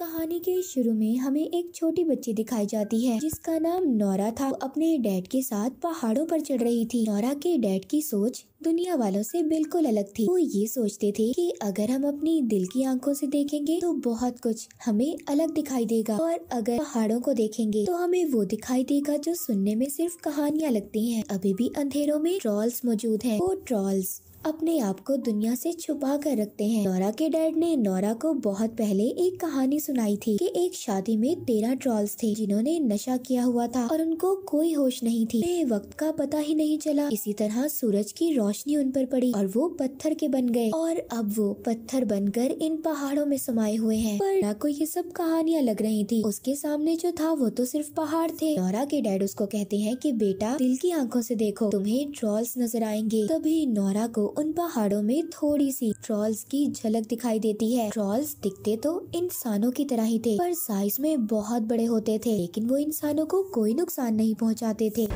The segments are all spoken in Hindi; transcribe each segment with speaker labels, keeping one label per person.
Speaker 1: कहानी के शुरू में हमें एक छोटी बच्ची दिखाई जाती है जिसका नाम नौरा था अपने डैड के साथ पहाड़ों पर चढ़ रही थी नौरा के डैड की सोच दुनिया वालों से बिल्कुल अलग थी वो ये सोचते थे कि अगर हम अपनी दिल की आंखों से देखेंगे तो बहुत कुछ हमें अलग दिखाई देगा और अगर पहाड़ों को देखेंगे तो हमें वो दिखाई देगा जो सुनने में सिर्फ कहानियाँ लगती हैं अभी भी अंधेरों में ट्रॉल्स मौजूद हैं वो ट्रॉल्स अपने आप को दुनिया से छुपा कर रखते हैं नौरा के डैड ने नौरा को बहुत पहले एक कहानी सुनाई थी कि एक शादी में तेरह ट्रॉल्स थे जिन्होंने नशा किया हुआ था और उनको कोई होश नहीं थी उन्हें वक्त का पता ही नहीं चला इसी तरह सूरज की रोशनी उन पर पड़ी और वो पत्थर के बन गए और अब वो पत्थर बनकर इन पहाड़ों में समाये हुए है पर नौरा को ये सब कहानियाँ लग रही थी उसके सामने जो था वो तो सिर्फ पहाड़ थे नौरा के डैड उसको कहते हैं की बेटा दिल की आंखों से देखो तुम्हें ट्रॉल्स नजर आएंगे तभी नौरा को उन पहाड़ों में थोड़ी सी ट्रॉल्स की झलक दिखाई देती है ट्रॉल्स दिखते तो इंसानों की तरह ही थे पर साइज में बहुत बड़े होते थे लेकिन वो इंसानों को कोई नुकसान नहीं पहुँचाते थे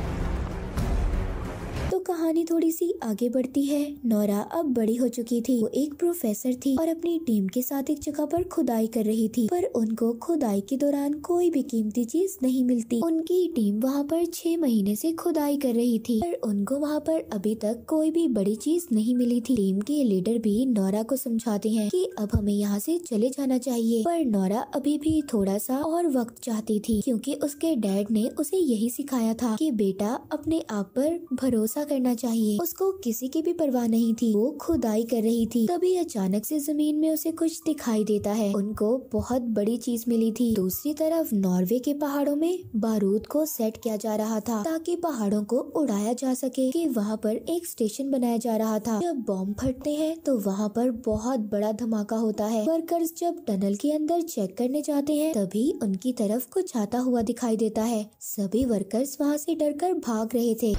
Speaker 1: कहानी थोड़ी सी आगे बढ़ती है नौरा अब बड़ी हो चुकी थी वो एक प्रोफेसर थी और अपनी टीम के साथ एक जगह पर खुदाई कर रही थी पर उनको खुदाई के दौरान कोई भी कीमती चीज नहीं मिलती उनकी टीम वहाँ पर छह महीने से खुदाई कर रही थी पर उनको वहाँ पर अभी तक कोई भी बड़ी चीज नहीं मिली थी टीम के लीडर भी नौरा को समझाते हैं कि अब हमें यहाँ से चले जाना चाहिए पर नौरा अभी भी थोड़ा सा और वक्त चाहती थी क्योंकि उसके डैड ने उसे यही सिखाया था कि बेटा अपने आप पर भरोसा कर करना चाहिए उसको किसी की भी परवाह नहीं थी वो खुदाई कर रही थी तभी अचानक से जमीन में उसे कुछ दिखाई देता है उनको बहुत बड़ी चीज मिली थी दूसरी तरफ नॉर्वे के पहाड़ों में बारूद को सेट किया जा रहा था ताकि पहाड़ों को उड़ाया जा सके कि वहाँ पर एक स्टेशन बनाया जा रहा था जब बॉम्ब फटते हैं तो वहाँ पर बहुत बड़ा धमाका होता है वर्कर्स जब टनल के अंदर चेक करने जाते हैं तभी उनकी तरफ कुछ आता हुआ दिखाई देता है सभी वर्कर्स वहाँ से डरकर भाग रहे थे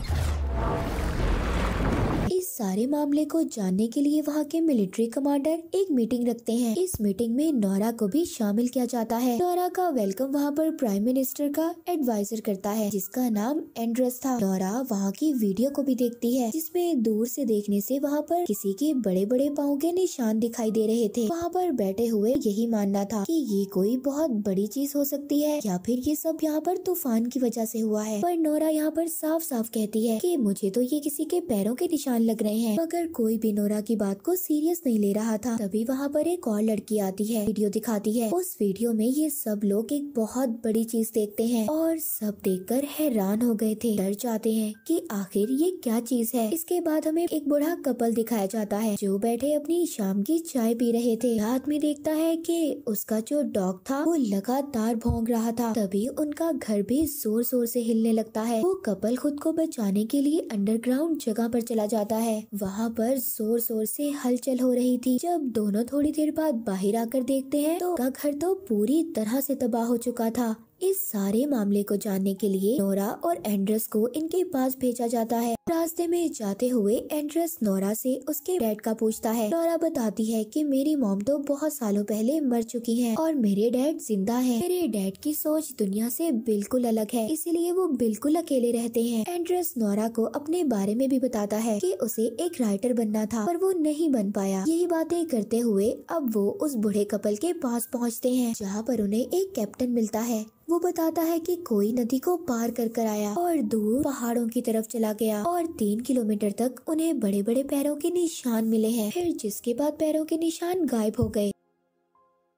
Speaker 1: सारे मामले को जानने के लिए वहाँ के मिलिट्री कमांडर एक मीटिंग रखते हैं इस मीटिंग में नौरा को भी शामिल किया जाता है नौरा का वेलकम वहाँ पर प्राइम मिनिस्टर का एडवाइजर करता है जिसका नाम एंड्रस था नौरा वहाँ की वीडियो को भी देखती है जिसमे दूर ऐसी देखने ऐसी वहाँ पर किसी के बड़े बड़े पाँव के निशान दिखाई दे रहे थे वहाँ पर बैठे हुए यही मानना था की ये कोई बहुत बड़ी चीज हो सकती है या फिर ये सब यहाँ पर तूफान की वजह ऐसी हुआ है पर नौरा यहाँ पर साफ साफ कहती है कि मुझे तो ये किसी के पैरों के निशान लग रहे हैं मगर कोई भी नोरा की बात को सीरियस नहीं ले रहा था तभी वहाँ पर एक और लड़की आती है वीडियो दिखाती है उस वीडियो में ये सब लोग एक बहुत बड़ी चीज देखते हैं और सब देखकर हैरान हो गए थे डर जाते हैं कि आखिर ये क्या चीज है इसके बाद हमें एक बूढ़ा कपल दिखाया जाता है जो बैठे अपनी शाम की चाय पी रहे थे में देखता है की उसका जो डॉग था वो लगातार भोंग रहा था तभी उनका घर भी जोर जोर से हिलने लगता है वो कपल खुद को बचाने के लिए अंडरग्राउंड जगह पर चला जाता है है वहाँ पर जोर जोर से हलचल हो रही थी जब दोनों थोड़ी देर बाद बाहर आकर देखते हैं तो घर तो पूरी तरह से तबाह हो चुका था इस सारे मामले को जानने के लिए नोरा और एंड्रस को इनके पास भेजा जाता है रास्ते में जाते हुए एंड्रस नोरा से उसके डैड का पूछता है नोरा बताती है कि मेरी मॉम तो बहुत सालों पहले मर चुकी है और मेरे डैड जिंदा है मेरे डैड की सोच दुनिया से बिल्कुल अलग है इसीलिए वो बिल्कुल अकेले रहते हैं एंड्रस नोरा को अपने बारे में भी बताता है की उसे एक राइटर बनना था पर वो नहीं बन पाया यही बातें करते हुए अब वो उस बूढ़े कपल के पास पहुँचते हैं जहाँ पर उन्हें एक कैप्टन मिलता है वो बताता है कि कोई नदी को पार कर कर आया और दूर पहाड़ों की तरफ चला गया और तीन किलोमीटर तक उन्हें बड़े बड़े पैरों के निशान मिले हैं फिर जिसके बाद पैरों के निशान गायब हो गए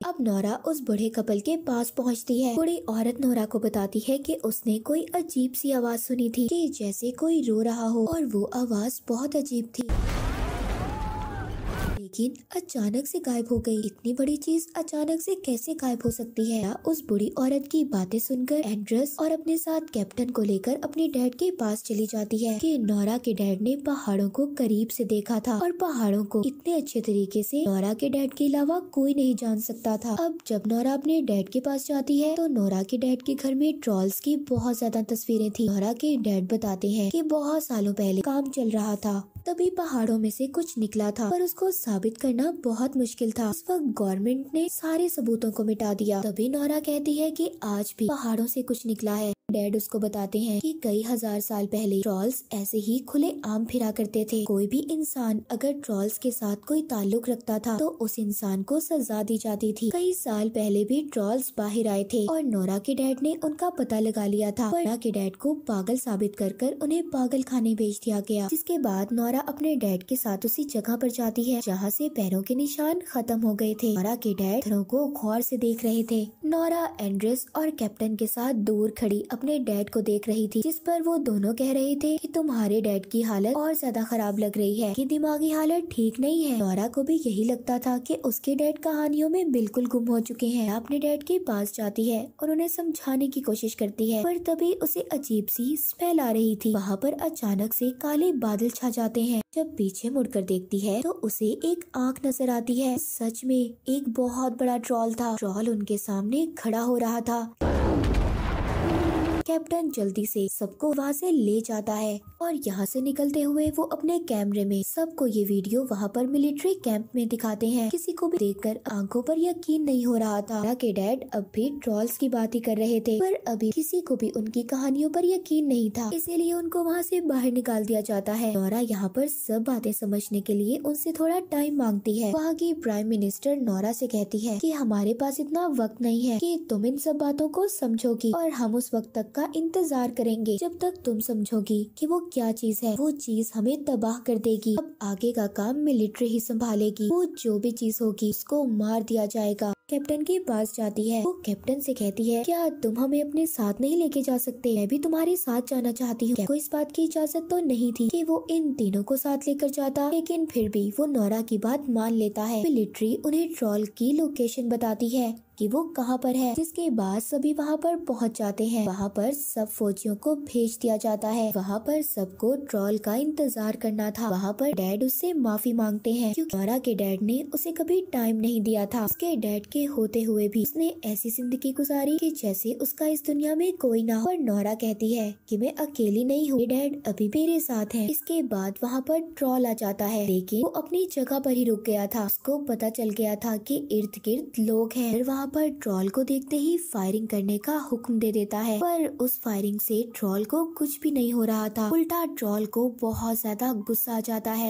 Speaker 1: अब नौरा उस बूढ़े कपल के पास पहुंचती है बूढ़ी औरत नौरा को बताती है कि उसने कोई अजीब सी आवाज सुनी थी कि जैसे कोई रो रहा हो और वो आवाज बहुत अजीब थी लेकिन अचानक से गायब हो गई इतनी बड़ी चीज अचानक से कैसे गायब हो सकती है उस बुरी औरत की बातें सुनकर एंड्रस और अपने साथ कैप्टन को लेकर अपने डैड के पास चली जाती है कि नौरा के डैड ने पहाड़ों को करीब से देखा था और पहाड़ों को इतने अच्छे तरीके से नौरा के डैड के अलावा कोई नहीं जान सकता था अब जब नौरा अपने डैड के पास जाती है तो नौरा के डैड के घर में ट्रॉल्स की बहुत ज्यादा तस्वीरें थी नौरा के डैड बताते हैं कि बहुत सालों पहले काम चल रहा था तभी पहाड़ों में से कुछ निकला था पर उसको साबित करना बहुत मुश्किल था इस वक्त गवर्नमेंट ने सारे सबूतों को मिटा दिया तभी नौरा कहती है कि आज भी पहाड़ों से कुछ निकला है डैड उसको बताते हैं कि कई हजार साल पहले ट्रॉल्स ऐसे ही खुले आम फिरा करते थे कोई भी इंसान अगर ट्रॉल्स के साथ कोई ताल्लुक रखता था तो उस इंसान को सजा दी जाती थी कई साल पहले भी ट्रॉल्स बाहर आए थे और नोरा के डैड ने उनका पता लगा लिया था नोरा के डैड को पागल साबित कर कर उन्हें पागल खाने भेज दिया गया जिसके बाद नोरा अपने डैड के साथ उसी जगह पर जाती है जहाँ से पैरों के निशान खत्म हो गए थे नोरा के डैड घरों को गौर से देख रहे थे नोरा एंड्रेस और कैप्टन के साथ दूर खड़ी अपने डैड को देख रही थी जिस पर वो दोनों कह रहे थे कि तुम्हारे डैड की हालत और ज्यादा खराब लग रही है कि दिमागी हालत ठीक नहीं है नौरा को भी यही लगता था कि उसके डैड कहानियों में बिल्कुल गुम हो चुके हैं अपने डैड के पास जाती है और उन्हें समझाने की कोशिश करती है पर तभी उसे अजीब सी स्मेल आ रही थी वहाँ पर अचानक से काले बादल छा जाते हैं जब पीछे मुड़कर देखती है तो उसे एक आंख नजर आती है सच में एक बहुत बड़ा ट्रॉल था ट्रॉल उनके सामने खड़ा हो रहा था कैप्टन जल्दी से सबको वहाँ से ले जाता है और यहाँ से निकलते हुए वो अपने कैमरे में सबको ये वीडियो वहाँ पर मिलिट्री कैंप में दिखाते हैं किसी को भी देखकर आंखों पर यकीन नहीं हो रहा था के डैड अब भी ट्रॉल्स की बात ही कर रहे थे पर अभी किसी को भी उनकी कहानियों पर यकीन नहीं था इसीलिए उनको वहाँ से बाहर निकाल दिया जाता है नौरा यहाँ पर सब बातें समझने के लिए उनसे थोड़ा टाइम मांगती है वहाँ की प्राइम मिनिस्टर नौरा से कहती है कि हमारे पास इतना वक्त नहीं है कि तुम इन सब बातों को समझोगी और हम उस वक्त तक का इंतजार करेंगे जब तक तुम समझोगी कि वो क्या चीज है वो चीज हमें तबाह कर देगी अब आगे का काम मिलिट्री ही संभालेगी वो जो भी चीज होगी उसको मार दिया जाएगा कैप्टन के पास जाती है वो कैप्टन से कहती है क्या तुम हमें अपने साथ नहीं लेके जा सकते मैं भी तुम्हारे साथ जाना चाहती हूँ कोई इस बात की इजाजत तो नहीं थी कि वो इन तीनों को साथ लेकर जाता लेकिन फिर भी वो नौरा की बात मान लेता है मिलिट्री उन्हें ट्रॉल की लोकेशन बताती है कि वो कहाँ पर है जिसके बाद सभी वहाँ पर पहुँच जाते हैं वहाँ पर सब फौजियों को भेज दिया जाता है वहाँ पर सबको ट्रॉल का इंतजार करना था वहाँ पर डैड उससे माफी मांगते हैं क्योंकि मारा के डैड ने उसे कभी टाइम नहीं दिया था उसके डैड के होते हुए भी उसने ऐसी जिंदगी गुजारी की जैसे उसका इस दुनिया में कोई ना हो नौरा कहती है कि मैं अकेली नहीं हूँ डैड अभी मेरे साथ है इसके बाद वहाँ पर ट्रॉल आ जाता है लेकिन वो अपनी जगह पर ही रुक गया था उसको पता चल गया था कि इर्द गिर्द लोग हैं वहाँ यहाँ पर ट्रॉल को देखते ही फायरिंग करने का हुक्म दे देता है पर उस फायरिंग से ट्रॉल को कुछ भी नहीं हो रहा था उल्टा ट्रॉल को बहुत ज्यादा गुस्सा आ जाता है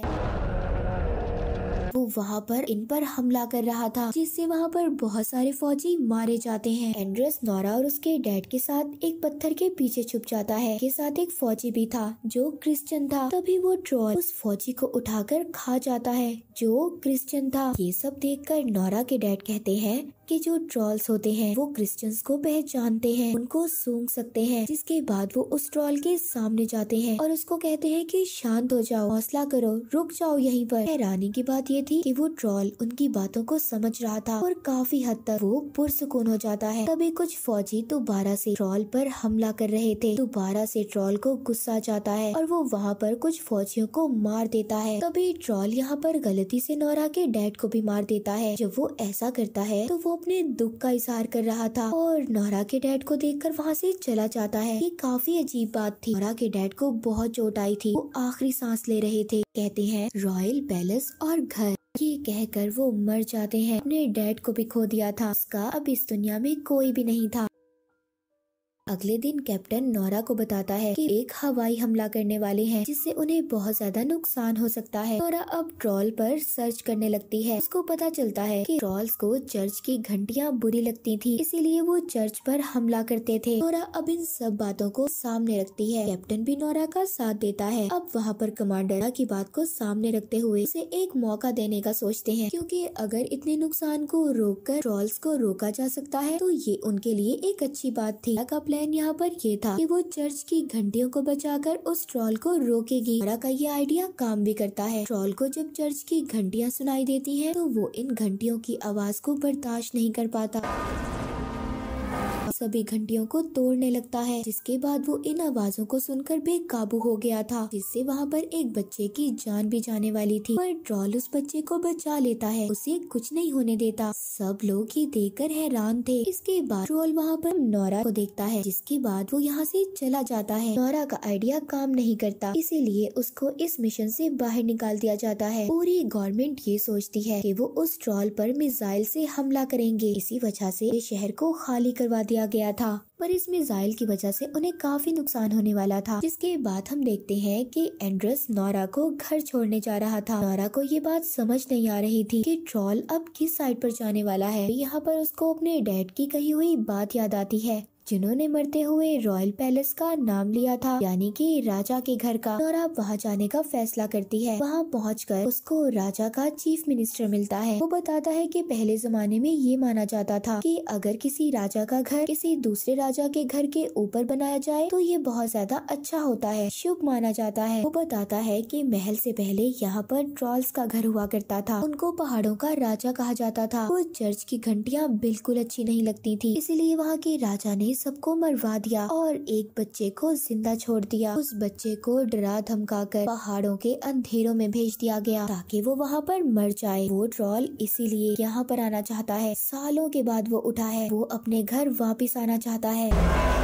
Speaker 1: वो वहाँ पर इन पर हमला कर रहा था जिससे वहाँ पर बहुत सारे फौजी मारे जाते हैं एंड्रेस नौरा और उसके डैड के साथ एक पत्थर के पीछे छुप जाता है के साथ एक फौजी भी था जो क्रिश्चियन था तभी वो ट्रॉल उस फौजी को उठाकर खा जाता है जो क्रिश्चियन था ये सब देखकर नौरा के डैड कहते हैं के जो ट्रॉल्स होते हैं वो क्रिश्चियंस को पहचानते हैं उनको सूंघ सकते हैं जिसके बाद वो उस ट्रॉल के सामने जाते हैं और उसको कहते हैं कि शांत हो जाओ हौसला करो रुक जाओ यहीं पर हैरानी की बात ये थी कि वो ट्रॉल उनकी बातों को समझ रहा था और काफी हद तक वो पुरसकून हो जाता है तभी कुछ फौजी दोबारा से ट्रॉल पर हमला कर रहे थे दोबारा से ट्रॉल को गुस्सा जाता है और वो वहाँ पर कुछ फौजियों को मार देता है तभी ट्रॉल यहाँ पर गलती से नौरा के डैड को भी मार देता है जब वो ऐसा करता है तो वो अपने दुख का इजहार कर रहा था और नौरा के डैड को देखकर वहाँ से चला जाता है ये काफी अजीब बात थी नौरा के डैड को बहुत चोट आई थी वो आखिरी सांस ले रहे थे कहते हैं रॉयल पैलेस और घर ये कहकर वो मर जाते हैं अपने डैड को भी खो दिया था उसका अब इस दुनिया में कोई भी नहीं था अगले दिन कैप्टन नौरा को बताता है कि एक हवाई हमला करने वाले हैं जिससे उन्हें बहुत ज्यादा नुकसान हो सकता है नौरा अब ट्रॉल पर सर्च करने लगती है उसको पता चलता है कि ट्रॉल्स को चर्च की घंटियां बुरी लगती थी इसीलिए वो चर्च पर हमला करते थे नौरा अब इन सब बातों को सामने रखती है कैप्टन भी नौरा का साथ देता है अब वहाँ पर कमांडर की बात को सामने रखते हुए उसे एक मौका देने का सोचते है क्यूँकी अगर इतने नुकसान को कर ट्रॉल्स को रोका जा सकता है तो ये उनके लिए एक अच्छी बात थी प्लान यहाँ पर ये था कि वो चर्च की घंटियों को बचाकर उस ट्रॉल को रोकेगी मारा का ये आइडिया काम भी करता है ट्रॉल को जब चर्च की घंटियाँ सुनाई देती है तो वो इन घंटियों की आवाज को बर्दाश्त नहीं कर पाता सभी घंटियों को तोड़ने लगता है जिसके बाद वो इन आवाजों को सुनकर बेकाबू हो गया था जिससे वहाँ पर एक बच्चे की जान भी जाने वाली थी पर ट्रॉल उस बच्चे को बचा लेता है उसे कुछ नहीं होने देता सब लोग ही देखकर हैरान थे इसके बाद ट्रॉल वहाँ पर नौरा को देखता है जिसके बाद वो यहाँ से चला जाता है नौरा का आइडिया काम नहीं करता इसीलिए उसको इस मिशन से बाहर निकाल दिया जाता है पूरी गवर्नमेंट ये सोचती है कि वो उस ट्रॉल पर मिसाइल से हमला करेंगे इसी वजह से शहर को खाली करवा दिया किया गया था पर इस मिसाइल की वजह से उन्हें काफी नुकसान होने वाला था जिसके बाद हम देखते हैं कि एंड्रस नौरा को घर छोड़ने जा रहा था नौरा को ये बात समझ नहीं आ रही थी कि ट्रॉल अब किस साइड पर जाने वाला है यहाँ पर उसको अपने डैड की कही हुई बात याद आती है जिन्होंने मरते हुए रॉयल पैलेस का नाम लिया था यानी कि राजा के घर का और आप वहाँ जाने का फैसला करती है वहाँ पहुँच कर उसको राजा का चीफ मिनिस्टर मिलता है वो बताता है कि पहले जमाने में ये माना जाता था कि अगर किसी राजा का घर किसी दूसरे राजा के घर के ऊपर बनाया जाए तो ये बहुत ज्यादा अच्छा होता है शुभ माना जाता है वो बताता है कि महल से पहले यहाँ पर ट्रॉल्स का घर हुआ करता था उनको पहाड़ों का राजा कहा जाता था वो चर्च की घंटिया बिल्कुल अच्छी नहीं लगती थी इसीलिए वहाँ के राजा ने सबको मरवा दिया और एक बच्चे को जिंदा छोड़ दिया उस बच्चे को डरा धमका कर पहाड़ों के अंधेरों में भेज दिया गया ताकि वो वहाँ पर मर जाए वो ट्रॉल इसीलिए यहाँ पर आना चाहता है सालों के बाद वो उठा है वो अपने घर वापिस आना चाहता है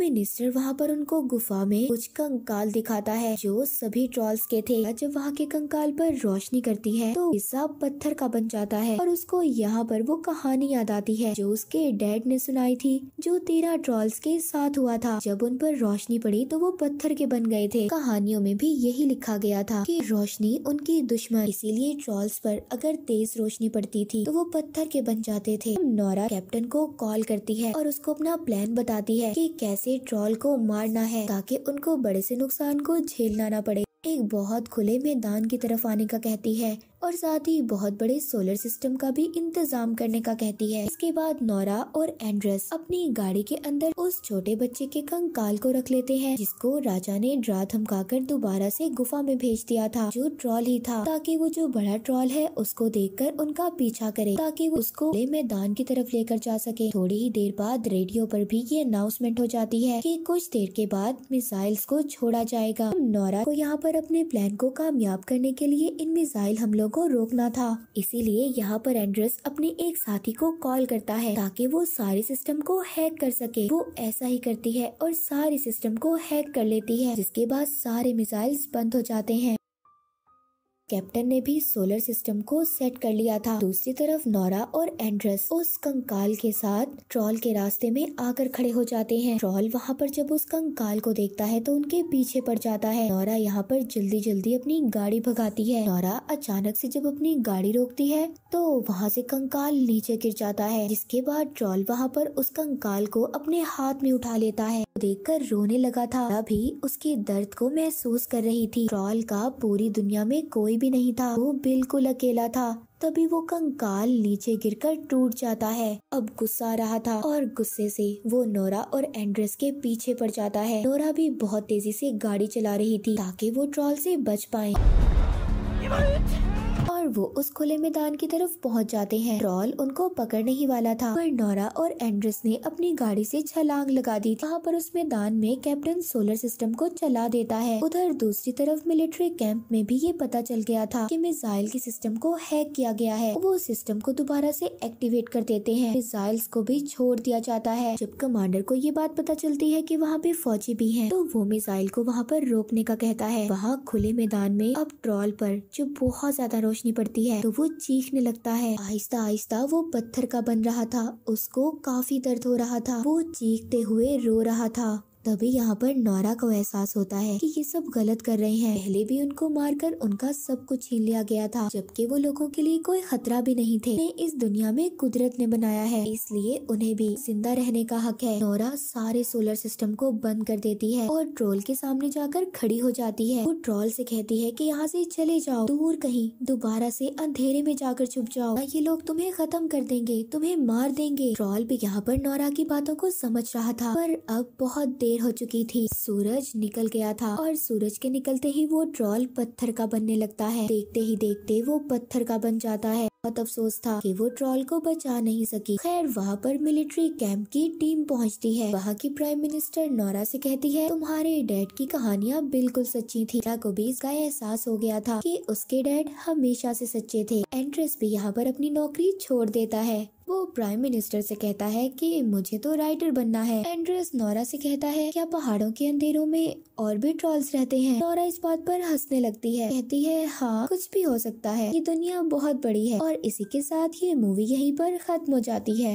Speaker 1: मिनिस्टर वहाँ पर उनको गुफा में कुछ कंकाल दिखाता है जो सभी ट्रॉल्स के थे जब वहाँ के कंकाल पर रोशनी करती है तो हिस्सा पत्थर का बन जाता है और उसको यहाँ पर वो कहानी याद आती है जो उसके डैड ने सुनाई थी जो तेरा ट्रॉल्स के साथ हुआ था जब उन पर रोशनी पड़ी तो वो पत्थर के बन गए थे कहानियों में भी यही लिखा गया था की रोशनी उनकी दुश्मन इसीलिए ट्रॉल्स पर अगर तेज रोशनी पड़ती थी तो वो पत्थर के बन जाते थे नौरा कैप्टन को कॉल करती है और उसको अपना प्लान बताती है कि कैसे ट्रॉल को मारना है ताकि उनको बड़े से नुकसान को झेलना ना पड़े एक बहुत खुले मैदान की तरफ आने का कहती है और साथ ही बहुत बड़े सोलर सिस्टम का भी इंतजाम करने का कहती है इसके बाद नौरा और एंड्रस अपनी गाड़ी के अंदर उस छोटे बच्चे के कंकाल को रख लेते हैं जिसको राजा ने ड्रा धमका कर दोबारा से गुफा में भेज दिया था जो ट्रॉल ही था ताकि वो जो बड़ा ट्रॉल है उसको कर उनका पीछा करे ताकि वो उसको मैदान की तरफ लेकर जा सके थोड़ी ही देर बाद रेडियो आरोप भी ये अनाउंसमेंट हो जाती है की कुछ देर के बाद मिसाइल्स को छोड़ा जाएगा नौरा को यहाँ पर अपने प्लान को कामयाब करने के लिए इन मिसाइल हमलों को रोकना था इसीलिए यहाँ पर एंड्रेस अपने एक साथी को कॉल करता है ताकि वो सारे सिस्टम को हैक कर सके वो ऐसा ही करती है और सारे सिस्टम को हैक कर लेती है जिसके बाद सारे मिसाइल्स बंद हो जाते हैं कैप्टन ने भी सोलर सिस्टम को सेट कर लिया था दूसरी तरफ नौरा और एंड्रस उस कंकाल के साथ ट्रॉल के रास्ते में आकर खड़े हो जाते हैं ट्रॉल वहाँ पर जब उस कंकाल को देखता है तो उनके पीछे पड़ जाता है नौरा यहाँ पर जल्दी जल्दी अपनी गाड़ी भगाती है नौरा अचानक से जब अपनी गाड़ी रोकती है तो वहाँ से कंकाल नीचे गिर जाता है जिसके बाद ट्रॉल वहाँ पर उस कंकाल को अपने हाथ में उठा लेता है कर रोने लगा था अभी उसके दर्द को महसूस कर रही थी ट्रॉल का पूरी दुनिया में कोई भी नहीं था वो बिल्कुल अकेला था तभी वो कंकाल नीचे गिरकर टूट जाता है अब गुस्सा रहा था और गुस्से से वो नोरा और एंड्रेस के पीछे पड़ जाता है नोरा भी बहुत तेजी से गाड़ी चला रही थी ताकि वो ट्रॉल से बच पाए और वो उस खुले मैदान की तरफ पहुंच जाते हैं ट्रॉल उनको पकड़ने ही वाला था पर नोरा और एंड्रस ने अपनी गाड़ी से छलांग लगा दी थी वहाँ पर उस मैदान में कैप्टन सोलर सिस्टम को चला देता है उधर दूसरी तरफ मिलिट्री कैंप में भी ये पता चल गया था कि मिसाइल के सिस्टम को हैक किया गया है वो सिस्टम को दोबारा से एक्टिवेट कर देते हैं मिसाइल्स को भी छोड़ दिया जाता है जब कमांडर को ये बात पता चलती है कि वहाँ पे फौजी भी है तो वो मिसाइल को वहाँ पर रोकने का कहता है वहाँ खुले मैदान में अब ट्रॉल पर जो बहुत ज्यादा रोशनी रोशनी पड़ती है तो वो चीखने लगता है आहिस्ता आहिस्ता वो पत्थर का बन रहा था उसको काफी दर्द हो रहा था वो चीखते हुए रो रहा था तभी यहाँ पर नौरा को एहसास होता है कि ये सब गलत कर रहे हैं पहले भी उनको मारकर उनका सब कुछ छीन लिया गया था जबकि वो लोगों के लिए कोई खतरा भी नहीं थे इस दुनिया में कुदरत ने बनाया है इसलिए उन्हें भी जिंदा रहने का हक है नौरा सारे सोलर सिस्टम को बंद कर देती है और ट्रोल के सामने जाकर खड़ी हो जाती है वो ट्रोल से कहती है की यहाँ से चले जाओ दूर कहीं दोबारा से अंधेरे में जाकर छुप जाओ हाँ, ये लोग तुम्हें खत्म कर देंगे तुम्हें मार देंगे ट्रोल भी यहाँ पर नौरा की बातों को समझ रहा था पर अब बहुत देर देर हो चुकी थी सूरज निकल गया था और सूरज के निकलते ही वो ट्रॉल पत्थर का बनने लगता है देखते ही देखते वो पत्थर का बन जाता है बहुत अफसोस था कि वो ट्रॉल को बचा नहीं सकी खैर वहाँ पर मिलिट्री कैंप की टीम पहुँचती है वहाँ की प्राइम मिनिस्टर नौरा से कहती है तुम्हारे डैड की कहानियाँ बिल्कुल सच्ची थी को भी इसका एहसास हो गया था कि उसके डैड हमेशा से सच्चे थे एंट्रेस भी यहाँ पर अपनी नौकरी छोड़ देता है वो प्राइम मिनिस्टर से कहता है कि मुझे तो राइटर बनना है एंड्रेस नौरा से कहता है क्या पहाड़ों के अंधेरों में और भी ट्रॉल्स रहते हैं नौरा इस बात पर हंसने लगती है कहती है हाँ कुछ भी हो सकता है ये दुनिया बहुत बड़ी है और इसी के साथ ये मूवी यहीं पर खत्म हो जाती है